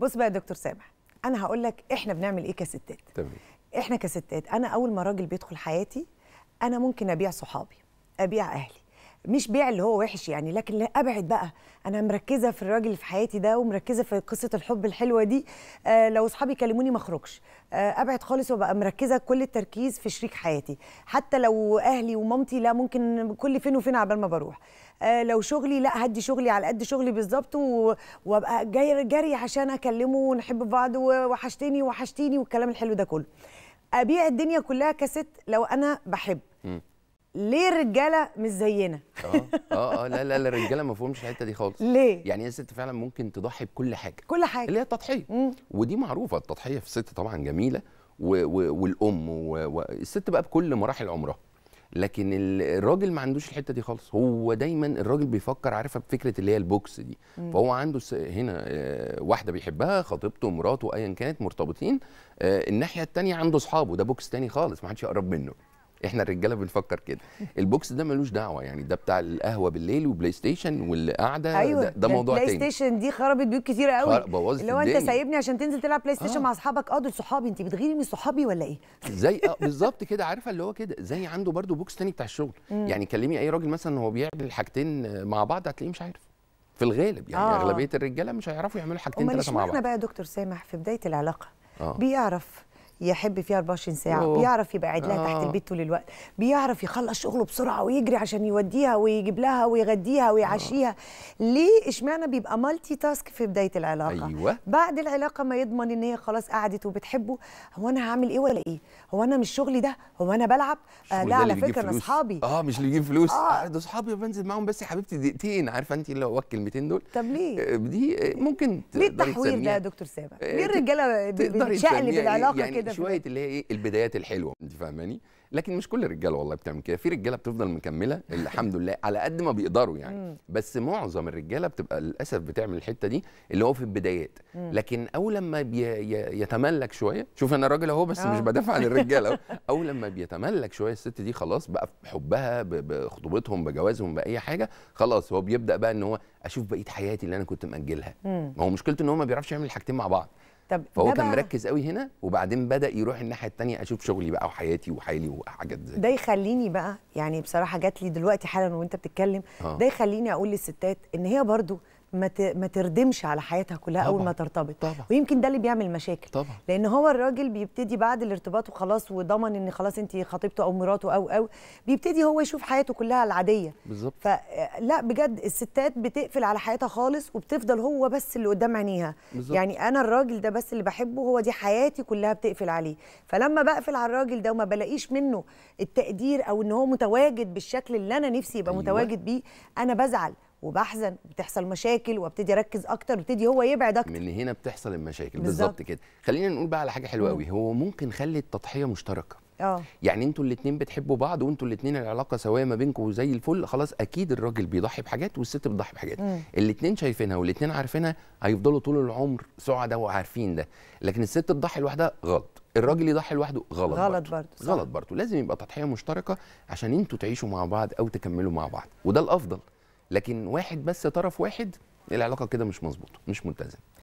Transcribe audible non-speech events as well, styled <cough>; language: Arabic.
بص بقى يا دكتور سامح انا هقول لك احنا بنعمل ايه كستات تمام احنا كستات انا اول ما راجل بيدخل حياتي انا ممكن ابيع صحابي ابيع اهلي مش بيع اللي هو وحش يعني لكن لا ابعد بقى انا مركزه في الراجل اللي في حياتي ده ومركزه في قصه الحب الحلوه دي آه لو اصحابي كلموني ما اخرجش آه ابعد خالص وابقى مركزه كل التركيز في شريك حياتي حتى لو اهلي ومامتي لا ممكن كل فين وفين عبال ما بروح آه لو شغلي لا هدي شغلي على قد شغلي بالظبط وابقى جاي جري عشان اكلمه ونحب بعض وحشتني وحشتيني والكلام الحلو ده كله ابيع الدنيا كلها كست لو انا بحب ليه الرجاله مش زينا اه اه, اه، لا لا الرجاله ما فهمش الحته دي خالص ليه يعني الست فعلا ممكن تضحي بكل حاجه كل حاجه اللي هي التضحيه ودي معروفه التضحيه في الست طبعا جميله و و والام والست بقى بكل مراحل عمرها لكن الراجل ما عندوش الحته دي خالص هو دايما الراجل بيفكر عارفه بفكره اللي هي البوكس دي مم. فهو عنده هنا آه، واحده بيحبها خطيبته مراته ايا كانت مرتبطين آه، الناحيه الثانيه عنده اصحابه ده بوكس تاني خالص ما حدش يقرب منه احنا الرجاله بنفكر كده البوكس ده ملوش دعوه يعني ده بتاع القهوه بالليل وبلاي ستيشن والقعده أيوة. ده, ده موضوع تاني البلاي ستيشن دي خربت بيوت كتير قوي بوظت اللي هو انت سايبني عشان تنزل تلعب بلاي ستيشن آه. مع اصحابك اه دول صحابي انت بتغيري من صحابي ولا ايه زي آه بالظبط كده عارفه اللي هو كده زي عنده برده بوكس تاني بتاع الشغل مم. يعني كلمي اي راجل مثلا هو بيعمل الحاجتين مع بعض هتلاقيه مش عارف في الغالب يعني آه. اغلبيه الرجاله مش هيعرفوا يعملوا حاجتين ثلاثه مع بعض امال بقى يا دكتور سامح في بدايه العلاقه آه. بيعرف يحب فيها 24 ساعه أوه. بيعرف يبقى قاعد لها تحت آه. البيت طول الوقت بيعرف يخلص شغله بسرعه ويجري عشان يوديها ويجيب لها ويغديها ويعشيها آه. ليه اشمعنى بيبقى مالتي تاسك في بدايه العلاقه أيوة. بعد العلاقه ما يضمن ان هي خلاص قعدت وبتحبه هو انا هعمل ايه ولا ايه هو انا مش شغلي ده هو انا بلعب آه لا على فكره انا اصحابي اه مش اللي يجيب فلوس آه. ده اصحابي بنزل معاهم بس يا حبيبتي دقيقتين عارفه انت اللي هو الكلمتين دول طب ليه آه، دي ممكن ليه التحوير ده يا دكتور سابع ليه الرجاله بتشقلب العلاقه يعني كده شويه اللي هي ايه البدايات الحلوه انت فاهماني لكن مش كل الرجاله والله بتعمل كده في رجاله بتفضل مكمله الحمد لله على قد ما بيقدروا يعني بس معظم الرجاله بتبقى للاسف بتعمل الحته دي اللي هو في البدايات لكن اول لما يتملك شويه شوف انا راجل اهو بس مش آه. بدافع عن الرجاله <laughs> اول لما بيتملك شويه الست دي خلاص بقى بحبها بخطوبتهم بجوازهم باي حاجه خلاص هو بيبدا بقى ان هو اشوف بقيه حياتي اللي انا كنت ماجلها ما هو مشكلته ان هو ما بيعرفش يعمل الحاجتين مع بعض طب فهو كان مركز قوي هنا وبعدين بدا يروح الناحيه الثانيه اشوف شغلي بقى وحياتي وحالي وحاجات زي ده يخليني بقى يعني بصراحه جات لي دلوقتي حالا وانت بتتكلم آه. ده يخليني اقول للستات ان هي برضو ما ما تردمش على حياتها كلها طبعًا. اول ما ترتبط طبعًا. ويمكن ده اللي بيعمل مشاكل طبعًا. لان هو الراجل بيبتدي بعد الارتباط وخلاص وضمن ان خلاص انت خطيبته او مراته او او بيبتدي هو يشوف حياته كلها العاديه بالظبط فلا بجد الستات بتقفل على حياتها خالص وبتفضل هو بس اللي قدام عينيها بالزبط. يعني انا الراجل ده بس اللي بحبه هو دي حياتي كلها بتقفل عليه فلما بقفل على الراجل ده وما بلاقيش منه التقدير او ان هو متواجد بالشكل اللي انا نفسي يبقى أيوة. متواجد بيه انا بزعل وبحزن بتحصل مشاكل وابتدي اركز اكتر وابتدي هو يبعد اكتر من هنا بتحصل المشاكل بالظبط كده خلينا نقول بقى على حاجه حلوه قوي هو ممكن خلي التضحيه مشتركه اه يعني انتوا الاثنين بتحبوا بعض وانتوا الاثنين العلاقه سواء ما بينكم زي الفل خلاص اكيد الراجل بيضحي بحاجات والست بتضحي بحاجات الاثنين شايفينها والاثنين عارفينها هيفضلوا طول العمر سعداء وعارفين ده لكن الست تضحي لوحدها غلط الراجل يضحي لوحده غلط غلط برضه غلط برضه لازم يبقى تضحيه مشتركه عشان انتوا تعيشوا مع بعض او تكملوا مع بعض وده الافضل لكن واحد بس طرف واحد العلاقه كده مش مظبوطه مش متزنه